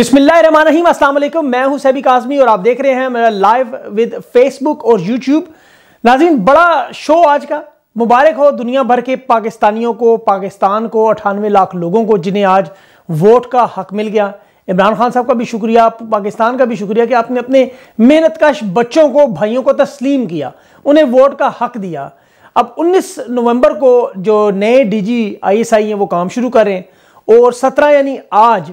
बिस्मिल्लाम असलम मैं हूं सैबिक आजमी और आप देख रहे हैं मेरा लाइव विद फेसबुक और यूट्यूब नाजीन बड़ा शो आज का मुबारक हो दुनिया भर के पाकिस्तानियों को पाकिस्तान को अठानवे लाख लोगों को जिन्हें आज वोट का हक मिल गया इमरान खान साहब का भी शुक्रिया पाकिस्तान का भी शुक्रिया कि आपने अपने मेहनत कश बच्चों को भाइयों को तस्लीम किया उन्हें वोट का हक दिया अब 19 नवंबर को जो नए डीजी आईएसआई हैं वो काम शुरू कर रहे हैं और सत्रह यानी आज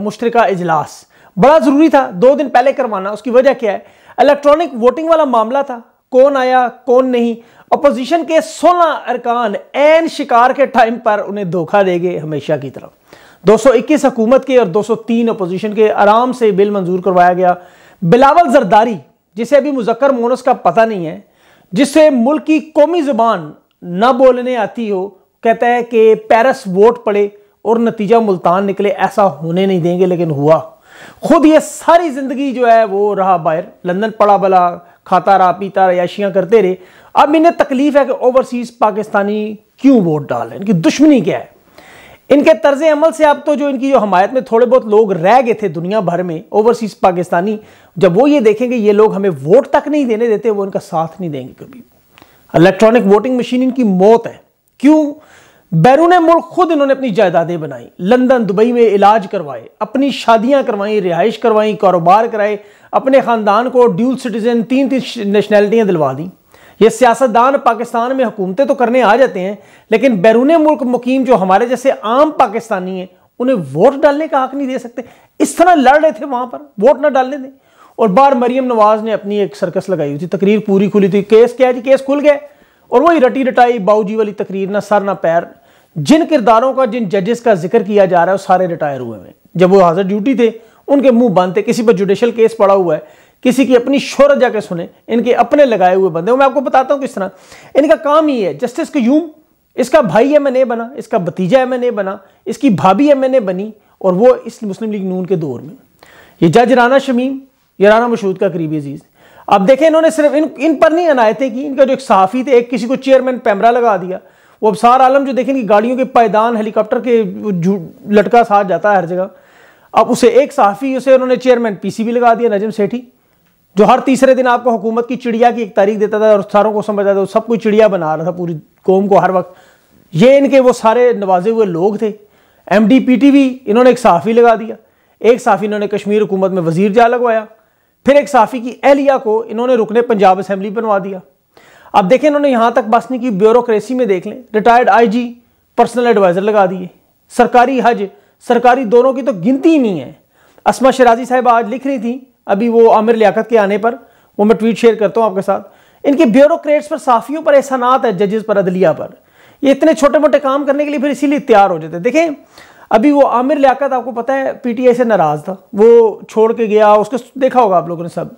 मुश्तरका इजलास बड़ा ज़रूरी था दो दिन पहले करवाना उसकी वजह क्या है इलेक्ट्रॉनिक वोटिंग वाला मामला था कौन आया कौन नहीं अपोजिशन के सोलह अरकान एन शिकार के टाइम पर उन्हें धोखा गए हमेशा की तरफ 221 हुकूमत के और 203 अपोजिशन के आराम से बिल मंजूर करवाया गया बिलावल जरदारी जिसे अभी मुजक्र मोनस का पता नहीं है जिससे मुल्क की कौमी जुबान न बोलने आती हो कहता है कि पेरस वोट पड़े और नतीजा मुल्तान निकले ऐसा होने नहीं देंगे लेकिन हुआ खुद ये सारी ज़िंदगी जो है वो रहा बाहर लंदन पड़ा बला खाता रहा पीता रहा याशियाँ करते रहे अब इन्हें तकलीफ है कि ओवरसीज़ पाकिस्तानी क्यों वोट डाल रहे हैं इनकी दुश्मनी क्या है इनके तर्ज अमल से अब तो जो इनकी जो हमायत में थोड़े बहुत लोग रह गए थे दुनिया भर में ओवरसीज पाकिस्तानी जब वो ये देखेंगे ये लोग हमें वोट तक नहीं देने देते वो इनका साथ नहीं देंगे कभी इलेक्ट्रॉनिक वोटिंग मशीन इनकी मौत है क्यों बैरून मुल्क खुद इन्होंने अपनी जायदादें बनाई लंदन दुबई में इलाज करवाए अपनी शादियां करवाई रिहाइश करवाई कारोबार कराए अपने ख़ानदान को ड्यूल सिटीज़न तीन तीन नेशनैलिटियाँ दिलवा दी ये सियासतदान पाकिस्तान में हुकूमतें तो करने आ जाते हैं लेकिन बैरून मुल्क मुकीम जो हमारे जैसे आम पाकिस्तानी हैं उन्हें वोट डालने का हक नहीं दे सकते इस तरह लड़ रहे थे वहाँ पर वोट ना डालने दें और बार मरियम नवाज ने अपनी एक सर्कस लगाई हुई थी तकरीर पूरी खुली थी केस क्या जी केस खुल गए और वही रटी रटाई बाऊजी वाली तकरीर ना सर ना पैर जिन किरदारों का जिन जजेस का जिक्र किया जा रहा है वो सारे रिटायर हुए हैं जब वो हाजिर ड्यूटी थे उनके मुंह बंद थे किसी पर जुडिशल केस पड़ा हुआ है किसी की अपनी शोरत जाके सुने इनके अपने लगाए हुए बंदे मैं आपको बताता हूँ किस तरह इनका काम ही है जस्टिस क्यूम इसका भाई एम एन ए बना इसका भतीजा एम एन ए बना इसकी भाभी एम एन ए बनी और वो इस मुस्लिम लीग नून के दौर में ये जज राना शमीम ये राना मशहूद का करीबी अजीज अब देखें इन्होंने सिर्फ इन इन पर नहीं अनायतें की इनका जो एक सहाफ़ी थे एक किसी को चेयरमैन पैमरा लगा दिया वो अब सार आलम जो देखेंगे गाड़ियों के पायदान हेलीकॉप्टर के लटका साथ जाता है हर जगह अब उसे एक सहाफ़ी उसे उन्होंने चेयरमैन पीसीबी लगा दिया नजम सेठी जो हर तीसरे दिन आपको हुकूमत की चिड़िया की एक तारीख देता था और सारों को आता था सब कोई चिड़िया बना रहा था पूरी कौम को हर वक्त ये इनके वो सारे नवाजे हुए लोग थे एम डी पी टी भी इन्होंने एक सहाफ़ी लगा दिया एक साफी इन्होंने कश्मीर हुकूमत में वजीर जा लगवाया फिर एक सहाफ़ी की एहलिया को इन्होंने रुकने पंजाब असम्बली बनवा दिया आप देखें इन्होंने यहां तक बस नहीं की ब्यूरोक्रेसी में देख लें रिटायर्ड आईजी पर्सनल एडवाइजर लगा दिए सरकारी हज सरकारी दोनों की तो गिनती ही नहीं है असमा शराजी साहब आज लिख रही थी अभी वो आमिर लियाकत के आने पर वो मैं ट्वीट शेयर करता हूँ आपके साथ इनके ब्यूरोक्रेट्स पर साफियों पर एहसानात है जजेस पर अदलिया पर ये इतने छोटे मोटे काम करने के लिए फिर इसीलिए तैयार हो जाते देखें अभी वो आमिर लियाकत आपको पता है पीटीआई से नाराज़ था वो छोड़ के गया उसको देखा होगा आप लोगों ने सब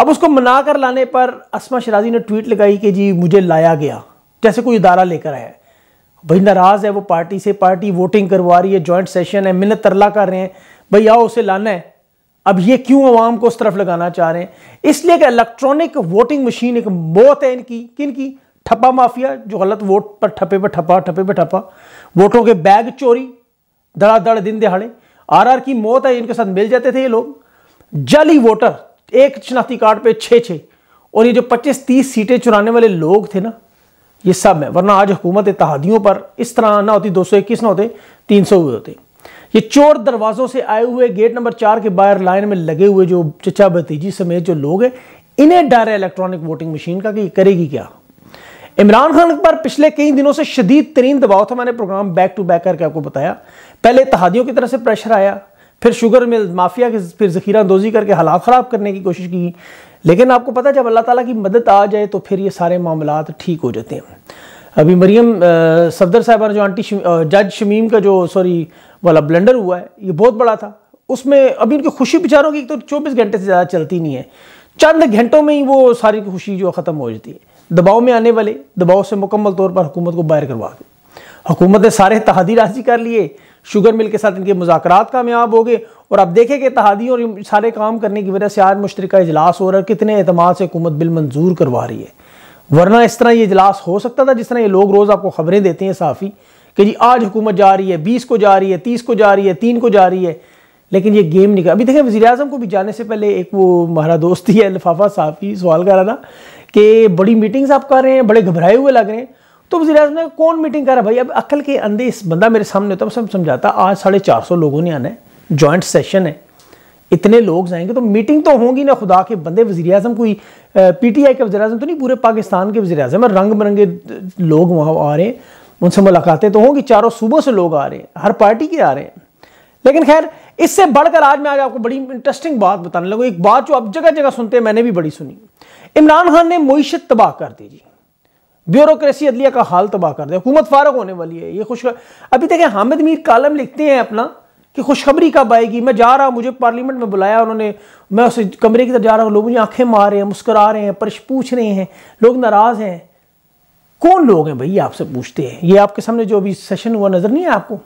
अब उसको मना कर लाने पर असमा शराजी ने ट्वीट लगाई कि जी मुझे लाया गया जैसे कोई इदारा लेकर आया भाई नाराज़ है वो पार्टी से पार्टी वोटिंग करवा रही है जॉइंट सेशन है मिन्नत तरला कर रहे हैं भाई आओ उसे लाना है अब ये क्यों आवाम को उस तरफ लगाना चाह रहे हैं इसलिए कि इलेक्ट्रॉनिक वोटिंग मशीन एक मौत है इनकी किन की ठप्पा माफिया जो गलत वोट पर ठप्पे पर ठप्पा ठप्पे पर ठप्पा वोटों के बैग चोरी धड़ाधड़ दिन दिहाड़े आर आर की मौत है इनके साथ मिल जाते थे ये लोग जाली वोटर एक चुनाती कार्ड पे छः छः और ये जो 25-30 सीटें चुराने वाले लोग थे ना ये सब है वरना आज हुकूमत इतिहादियों पर इस तरह ना होती 221 ना होते 300 हुए होते ये चोर दरवाज़ों से आए हुए गेट नंबर चार के बाहर लाइन में लगे हुए जो चचा भतीजी समेत जो लोग हैं इन्हें डर है इलेक्ट्रॉनिक वोटिंग मशीन का कि करेगी क्या इमरान खान पर पिछले कई दिनों से शदीद तरीन दबाव था मैंने प्रोग्राम बैक टू बैक करके आपको बताया पहले इतिहादियों की तरफ से प्रेशर आया फिर शुगर मिल माफिया के फिर जखीरा अंदोजी करके हालात ख़राब करने की कोशिश की लेकिन आपको पता जब अल्लाह ताला की मदद आ जाए तो फिर ये सारे मामला ठीक हो जाते हैं अभी मरीम सफदर साहब जो आंटी जज शमीम का जो सॉरी वाला ब्लेंडर हुआ है ये बहुत बड़ा था उसमें अभी उनकी खुशी बेचारों की तो चौबीस घंटे से ज़्यादा चलती नहीं है चंद घंटों में ही वो सारी खुशी जो ख़त्म हो जाती है दबाव में आने वाले दबाव से मुकम्मल तौर पर हुकूमत को बाहर करवा के हुकूमत ने सारे तहदी राजी कर लिए शुगर मिल के साथ इनके मुजाकर कामयाब हो गए और अब देखें कि तहादी और सारे काम करने की वजह से आज मुश्तरक इजलास हो रहा है कितने अहतमान से हुकूमत बिल मंजूर करवा रही है वरना इस तरह ये इजलास हो सकता था जिस तरह ये लोग रोज़ आपको खबरें देते हैं साफ़ी कि जी आज हुकूमत जा रही है बीस को जा रही है तीस को जा रही है तीन को जा रही है लेकिन ये गेम निकल अभी देखें वजी अजम को भी जाने से पहले एक वो हमारा दोस्त ही है लिफाफा साफ़ी सवाल कर रहा था कि बड़ी मीटिंग्स आप कर रहे हैं बड़े घबराए हुए लग रहे हैं तो वजी अजम ने कौन मीटिंग करा भाई अब अकल के अंधे इस बंदा मेरे सामने होता तो है समझाता आज साढ़े चार सौ लोगों ने आना है जॉइंट सेशन है इतने लोग जाएंगे तो मीटिंग तो होंगी ना खुदा के बंदे वजी अजम कोई पी टी आई के वजी अजम तो नहीं पूरे पाकिस्तान के वजी अजम रंग बिरंगे लोग वहाँ आ रहे हैं उनसे मुलाकातें तो होंगी चारों सूबों से लोग आ रहे हैं हर पार्टी के आ रहे हैं लेकिन खैर इससे बढ़कर आज मैं आज आपको बड़ी इंटरेस्टिंग बात बताने लगूँ एक बात जो आप जगह जगह सुनते हैं मैंने भी बड़ी सुनी इमरान खान ने मीशत तबाह कर दी जी ब्यूरोसी अदलिया का हाल तबाह कर दे हुकूमत फारग होने वाली है ये खुश अभी देखें हामिद मीर कालम लिखते हैं अपना कि खुशखबरी कब आएगी मैं जा रहा हूँ मुझे पार्लियामेंट में बुलाया उन्होंने मैं उस कमरे की तरफ जा रहा हूँ लोग मुझे आंखें मार रहे हैं मुस्करा रहे हैं परश पूछ रहे हैं लोग नाराज़ हैं कौन लोग हैं भाई आपसे पूछते हैं ये आपके सामने जो अभी सेशन हुआ नज़र नहीं है आपको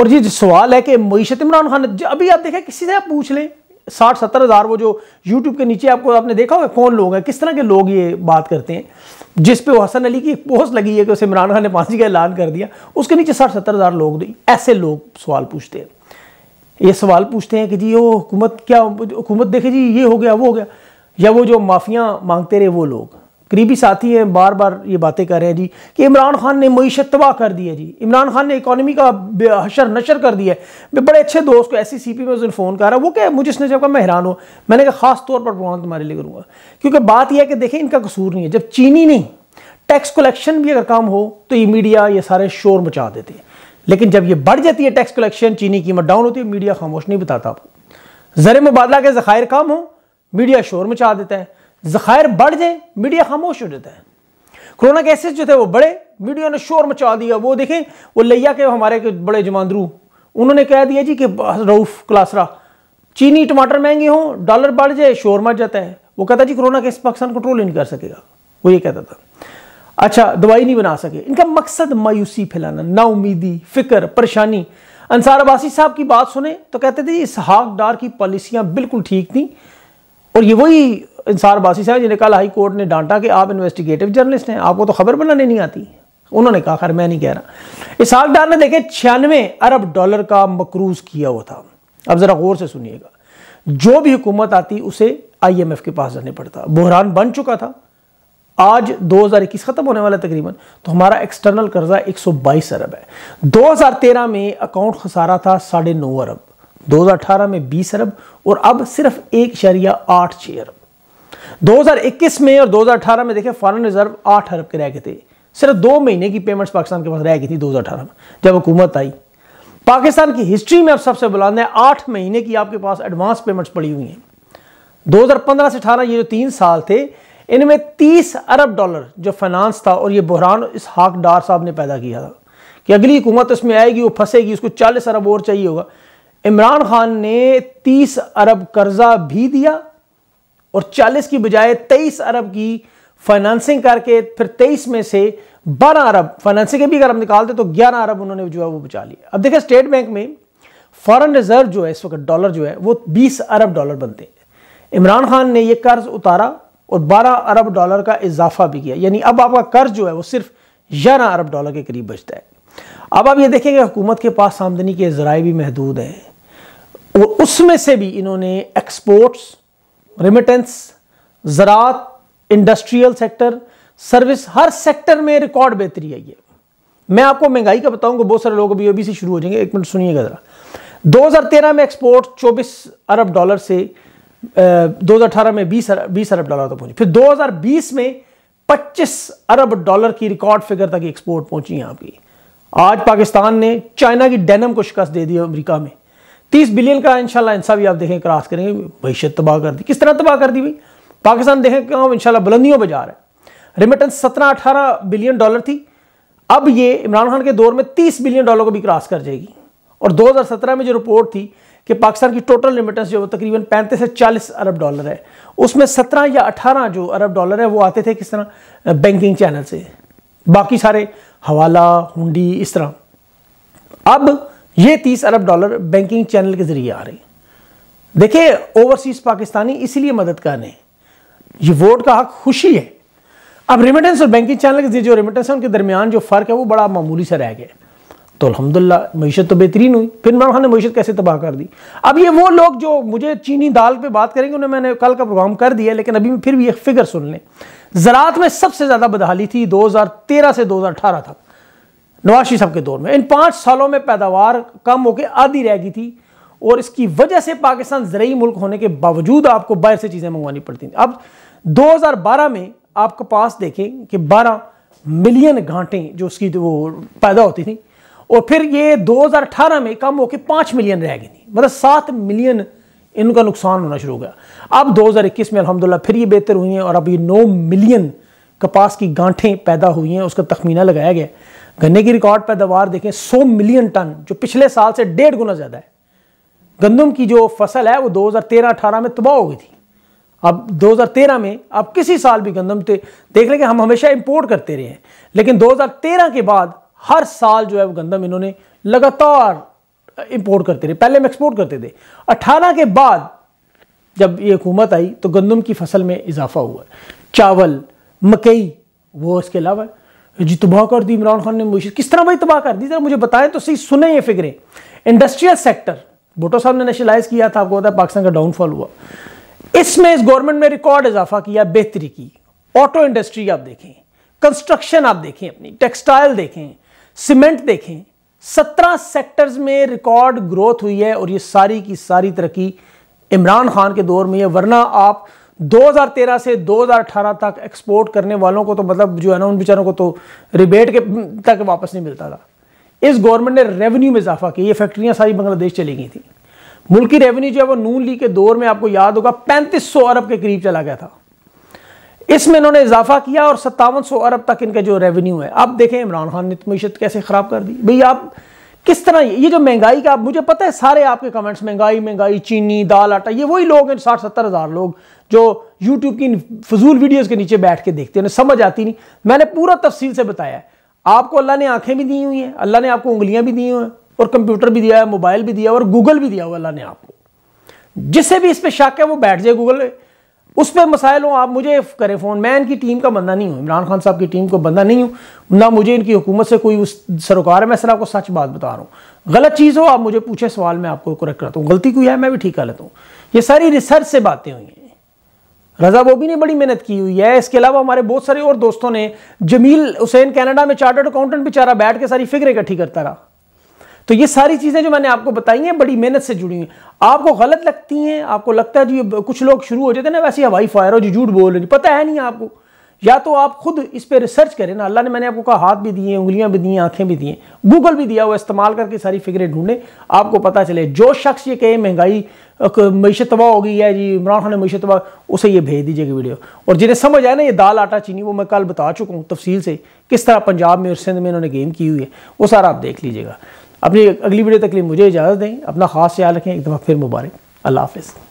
और ये सवाल है कि मीशत इमरान खान अभी आप देखें किसी से आप पूछ लें साठ सत्तर हज़ार वो जो यूट्यूब के नीचे आपको आपने देखा होगा कौन लोग हैं किस तरह के लोग ये बात करते हैं जिस पे हसन अली की पोस्ट लगी है कि उस इमरान खान ने फांसी का ऐलान कर दिया उसके नीचे साठ सत्तर हज़ार लोग ऐसे लोग सवाल पूछते हैं ये सवाल पूछते हैं कि जी वो हुकूमत क्या हुकूमत देखे जी ये हो गया वो हो गया या वो जो माफिया मांगते रहे वो लोग करीबी साथी हैं बार बार ये बातें कर रहे हैं जी कि इमरान खान ने मीशत तबाह कर दी है जी इमरान खान ने इकानमी का हशर नशर कर दिया है मैं बड़े अच्छे दोस्त को एस सी पी में उसने फ़ोन कर है वो क्या मुझे इसने जब कहा मैं हैरान हूँ मैंने कहा खास तौर पर प्रोग्राम तुम्हारे लिए करूँगा क्योंकि बात यह है कि देखें इनका कसूर नहीं है जब चीनी नहीं टैक्स कलेक्शन भी अगर काम हो तो ये मीडिया ये सारे शोर मचा देते हैं लेकिन जब ये बढ़ जाती है टैक्स कलेक्शन चीनी कीमत डाउन होती है मीडिया खामोश नहीं बताता आपको ज़र मुबादला के ज़खायर काम हो मीडिया शोर मचा देता है जखायर बढ़ जाए मीडिया खामोश हो जाता है कोरोना केसेस जो थे वो बड़े मीडिया ने शोर मचा दिया वो देखें वो लैया के हमारे के बड़े जमांदरू उन्होंने कह दिया जी कि रऊफ क्लासरा चीनी टमाटर महंगे हों डॉलर बढ़ जाए शोर मच जाता है वो कहता जी कोरोना केस पाकिस्तान कंट्रोल ही नहीं कर सकेगा वो ये कहता था अच्छा दवाई नहीं बना सके इनका मकसद मायूसी फैलाना नाउमीदी फिक्र परेशानी अंसार अबासी साहब की बात सुने तो कहते थे इस डार की पॉलिसियां बिल्कुल ठीक थी और ये वही इंसार बासी साहब जिन्हें कल हाई कोर्ट ने डांटा कि आप इन्वेस्टिगेटिव जर्नलिस्ट हैं आपको तो खबर बनाने नहीं आती उन्होंने कहा खैर मैं नहीं कह रहा इसहाक डार ने देखे छियानवे अरब डॉलर का मकरूज किया हुआ था अब ज़रा गौर से सुनिएगा जो भी हुकूमत आती उसे आईएमएफ के पास जाने पड़ता बहरान बन चुका था आज 2021 ख़त्म होने वाला तकरीबन तो हमारा एक्सटर्नल कर्जा 122 अरब है 2013 में अकाउंट खसारा था साढ़े नौ अरब 2018 में 20 अरब और अब सिर्फ एक शरिया आठ छः अरब 2021 में और 2018 में देखें फॉरेन रिजर्व आठ अरब के रह गए थे सिर्फ दो महीने की पेमेंट्स पाकिस्तान के पास रह गई थी 2018 में जब हुकूमत आई पाकिस्तान की हिस्ट्री में अब सबसे बुलंद है आठ महीने की आपके पास एडवांस पेमेंट्स पड़ी हुई हैं 2015 से 18 ये जो तीन साल थे इनमें तीस अरब डॉलर जो फाइनानस था और ये बहरान इस हाक डार साहब ने पैदा किया था कि अगली हुकूमत उसमें आएगी वो फंसेगी उसको चालीस अरब और चाहिए होगा इमरान खान ने 30 अरब कर्जा भी दिया और 40 की बजाय 23 अरब की फाइनेंसिंग करके फिर 23 में से 12 अरब फाइनेंसिंग के भी अगर हम निकालते तो 11 अरब उन्होंने जो है वो बचा लिया अब देखिए स्टेट बैंक में फॉरेन रिजर्व जो है इस वक्त डॉलर जो है वो 20 अरब डॉलर बनते हैं इमरान खान ने ये कर्ज उतारा और 12 अरब डॉलर का इजाफा भी किया यानी अब आपका कर्ज जो है वो सिर्फ ग्यारह अरब डॉलर के करीब बचता है अब आप ये देखेंगे हुकूमत के पास आमदनी के जराए भी महदूद हैं और उसमें से भी इन्होंने एक्सपोर्ट्स रिमिटेंस ज़रात इंडस्ट्रियल सेक्टर सर्विस हर सेक्टर में रिकॉर्ड बेहतरी है ये मैं आपको महंगाई का बताऊंगा बहुत सारे लोग अभी अभी से शुरू हो जाएंगे एक मिनट सुनिएगा ज़रा 2013 में एक्सपोर्ट 24 अरब डॉलर से 2018 में 20 बीस अरब डॉलर तक तो पहुंची फिर 2020 में 25 अरब डॉलर की रिकॉर्ड फिगर तक एक्सपोर्ट पहुंची यहां की आज पाकिस्तान ने चाइना की डेनम को शिकस्त दे दी अमरीका में तीस बिलियन का इंशाल्लाह इंसा भी आप देखें क्रॉस करेंगे भविष्य तबाह कर दी किस तरह तबाह कर दी भाई पाकिस्तान देखें क्यों इंशाल्लाह बुलंदियों बजा रहा है रिमिटेंस सत्रह अठारह बिलियन डॉलर थी अब ये इमरान खान के दौर में तीस बिलियन डॉलर को भी क्रॉस कर जाएगी और 2017 में जो रिपोर्ट थी कि पाकिस्तान की टोटल रिमिटेंस जो तकरीबन पैंतीस से चालीस अरब डॉलर है उसमें सत्रह या अठारह जो अरब डॉलर है वो आते थे किस तरह बैंकिंग चैनल से बाकी सारे हवाला हुंडी इस तरह अब ये तीस अरब डॉलर बैंकिंग चैनल के जरिए आ रहे हैं देखिए ओवरसीज पाकिस्तानी इसलिए मदद कर रहे हैं ये वोट का हक खुशी है अब रेमिटेंस और बैंकिंग चैनल के जो रेमिटेंस है उनके दरमियान जो फ़र्क है वो बड़ा मामूली सा रह गया तो अलहमदिल्ला मीशत तो बेहतरीन हुई फिर इमरान खान ने मीशत कैसे तबाह कर दी अब ये वो लोग जो मुझे चीनी दाल पे बात करेंगे उन्हें मैंने कल का प्रोग्राम कर दिया लेकिन अभी फिर भी एक फिगर सुन लें ज़रात में सबसे ज़्यादा बदहाली थी 2013 से 2018 तक नवाशी साहब के दौर में इन पाँच सालों में पैदावार कम होकर आधी रह गई थी और इसकी वजह से पाकिस्तान ज़रूरी मुल्क होने के बावजूद आपको बाहर से चीज़ें मंगवानी पड़ती थी अब 2012 में आप कपास देखें कि 12 मिलियन घाटें जो उसकी वो पैदा होती थी और फिर ये 2018 में कम होकर पाँच मिलियन रह गई थी मतलब सात मिलियन इनका नुकसान होना शुरू हो गया अब 2021 में अलहमदिल्ला फिर ये बेहतर हुई हैं और अब ये नौ मिलियन कपास की गांठें पैदा हुई हैं उसका तखमीना लगाया गया गन्ने की रिकॉर्ड पैदावार देखें 100 मिलियन टन जो पिछले साल से डेढ़ गुना ज़्यादा है गंदम की जो फसल है वो 2013-18 में तबाह हो गई थी अब 2013 में अब किसी साल भी गंदम थे देख लेंगे हम हमेशा इंपोर्ट करते रहे हैं लेकिन 2013 के बाद हर साल जो है वो गंदम इन्होंने लगातार इंपोर्ट करते रहे पहले हम एक्सपोर्ट करते थे अट्ठारह के बाद जब ये हुकूमत आई तो गंदम की फसल में इजाफा हुआ चावल मकई वो इसके अलावा जी तबाह कर दी इमरान खान ने मीशत किस तरह भाई तबाह कर दी जरा मुझे बताएं तो सही सुने ये फिक्रें इंडस्ट्रियल सेक्टर भुटो साहब ने नेशनलाइज किया था आपको पता है पाकिस्तान का डाउनफॉल हुआ इसमें इस गवर्नमेंट ने रिकॉर्ड इजाफा किया बेहतरी की ऑटो इंडस्ट्री आप देखें कंस्ट्रक्शन आप देखें अपनी टेक्सटाइल देखें सीमेंट देखें सत्रह सेक्टर्स में रिकॉर्ड ग्रोथ हुई है और ये सारी की सारी तरक्की इमरान खान के दौर में है वरना आप 2013 से 2018 तक एक्सपोर्ट करने वालों को तो मतलब जो है ना उन बेचारों को तो रिबेट के तक वापस नहीं मिलता था इस गवर्नमेंट ने रेवेन्यू में इजाफा किया ये फैक्ट्रियां सारी बांग्लादेश चली गई थी मुल्क की रेवेन्यू जो है वो नून ली के दौर में आपको याद होगा पैंतीस अरब के करीब चला गया था इसमें इन्होंने इजाफा किया और सत्तावन अरब तक इनका जो रेवेन्यू है आप देखें इमरान खान ने तो मीशत कैसे ख़राब कर दी भाई आप किस तरह ये जो महंगाई का मुझे पता है सारे आपके कमेंट्स महंगाई महंगाई चीनी दाल आटा ये वही लोग हैं साठ सत्तर हज़ार लोग जो यूट्यूब की फजूल वीडियोस के नीचे बैठ के देखते हैं समझ आती नहीं मैंने पूरा तफसील से बताया आपको अल्लाह ने आंखें भी दी हुई हैं अल्लाह ने आपको उंगलियां भी दी हुई हैं और कंप्यूटर भी दिया है मोबाइल भी दिया और गूगल भी दिया हुआ अल्लाह ने आपको जिसे भी इस पर शक है वो बैठ जाए गूगल उस पर मसाइल हो आप मुझे करें फ़ोन मैं इनकी टीम का बंदा नहीं हूँ इमरान खान साहब की टीम का बंदा नहीं हूँ ना मुझे इनकी हुकूमत से कोई उस सरोकार है मैं सर आपको सच बात बता रहा हूँ गलत चीज़ हो आप मुझे पूछे सवाल मैं आपको करेक्ट करता हूँ गलती कोई है मैं भी ठीक कर लेता हूँ ये सारी रिसर्च से बातें हुई हैं रजा बोबी ने बड़ी मेहनत की हुई है इसके अलावा हमारे बहुत सारे और दोस्तों ने जमील हुसैन कैनेडा में चार्टर्ड अकाउंटेंट बेचारा बैठ के सारी फिक्र इकट्ठी करता रहा तो ये सारी चीज़ें जो मैंने आपको बताई हैं बड़ी मेहनत से जुड़ी हैं आपको गलत लगती हैं आपको लगता है जी कुछ लोग शुरू हो जाते हैं ना वैसे हवाई फायर हो जो झूठ बोल रहे पता है नहीं आपको या तो आप खुद इस पर रिसर्च करें ना अल्लाह ने मैंने आपको कहा हाथ भी दिए उंगलियां भी दी हैं आंखें भी दी हैं गूगल भी दिया हुआ इस्तेमाल करके सारी फिक्रें ढूंढें आपको पता चले जो शख्स ये कहे महंगाई मीशत तबाह हो गई है जी इमरान खान ने मीशत तबाह उसे ये भेज दीजिएगा वीडियो और जिन्हें समझ आए ना ये दाल आटा चीनी वो मैं कल बता चुका हूँ तफसील से किस तरह पंजाब में और सिंध में इन्होंने गेम की हुई है वो सारा आप देख लीजिएगा अपनी अगली वीडियो तक लिए मुझे इजाज़त दें अपना ख़ास ख्याल रखें एक दफ़ा फिर मुबारक अल्लाह हाफिज़